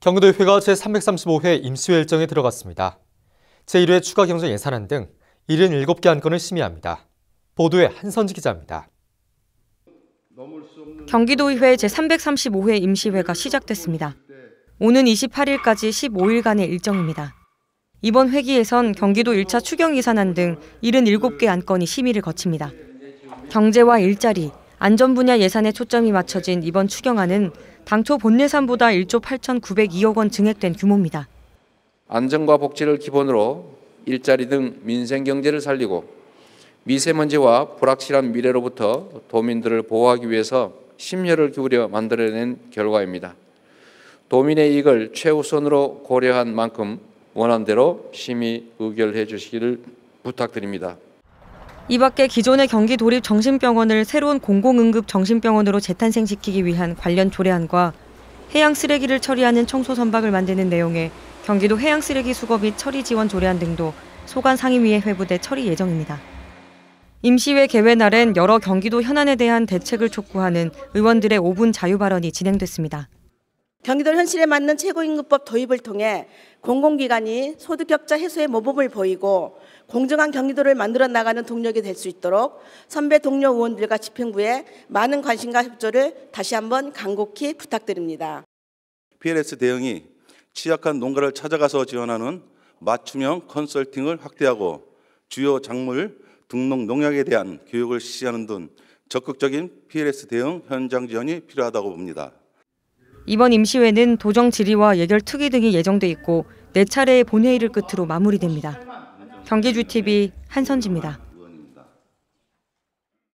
경기도의회가 제335회 임시회 일정에 들어갔습니다. 제1회 추가 경정 예산안 등 77개 안건을 심의합니다. 보도에 한선지 기자입니다. 경기도의회 제335회 임시회가 시작됐습니다. 오는 28일까지 15일간의 일정입니다. 이번 회기에선 경기도 1차 추경 예산안 등 77개 안건이 심의를 거칩니다. 경제와 일자리, 안전 분야 예산에 초점이 맞춰진 이번 추경안은 당초 본 예산보다 1조 8,902억 원 증액된 규모입니다. 안전과 복지를 기본으로 일자리 등 민생 경제를 살리고 미세먼지와 불확실한 미래로부터 도민들을 보호하기 위해서 심혈을 기울여 만들어낸 결과입니다. 도민의 이익을 최우선으로 고려한 만큼 원한대로 심의 의결해 주시기를 부탁드립니다. 이 밖에 기존의 경기 도립 정신병원을 새로운 공공응급 정신병원으로 재탄생시키기 위한 관련 조례안과 해양 쓰레기를 처리하는 청소 선박을 만드는 내용의 경기도 해양 쓰레기 수거 및 처리 지원 조례안 등도 소관 상임위에 회부돼 처리 예정입니다. 임시회 개회 날엔 여러 경기도 현안에 대한 대책을 촉구하는 의원들의 5분 자유 발언이 진행됐습니다. 경기도 현실에 맞는 최고임금법 도입을 통해 공공기관이 소득 격차 해소의 모범을 보이고 공정한 경기도를 만들어 나가는 동력이 될 수 있도록 선배 동료 의원들과 집행부에 많은 관심과 협조를 다시 한번 간곡히 부탁드립니다. PLS 대응이 취약한 농가를 찾아가서 지원하는 맞춤형 컨설팅을 확대하고 주요 작물 등록 농약에 대한 교육을 시하는등 적극적인 PLS 대응 현장 지원이 필요하다고 봅니다. 이번 임시회는 도정 질의와 예결 특위 등이 예정돼 있고 4차례의 본회의를 끝으로 마무리됩니다. 경기주TV 한선지입니다.